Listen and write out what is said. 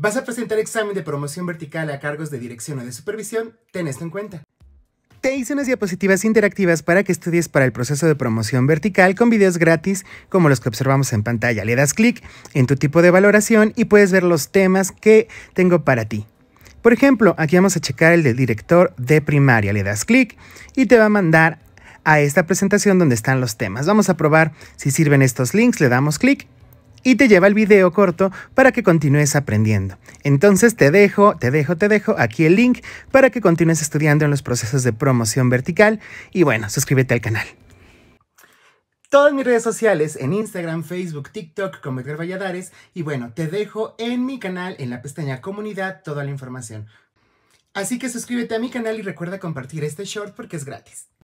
Vas a presentar examen de promoción vertical a cargos de dirección o de supervisión, ten esto en cuenta. Te hice unas diapositivas interactivas para que estudies para el proceso de promoción vertical con videos gratis como los que observamos en pantalla. Le das clic en tu tipo de valoración y puedes ver los temas que tengo para ti. Por ejemplo, aquí vamos a checar el de director de primaria. Le das clic y te va a mandar a esta presentación donde están los temas. Vamos a probar si sirven estos links. Le damos clic y te lleva el video corto para que continúes aprendiendo. Entonces te dejo, te dejo, te dejo aquí el link para que continúes estudiando en los procesos de promoción vertical y bueno, suscríbete al canal. Todas mis redes sociales en Instagram, Facebook, TikTok como Edgar Valladares y bueno, te dejo en mi canal en la pestaña comunidad toda la información. Así que suscríbete a mi canal y recuerda compartir este short porque es gratis.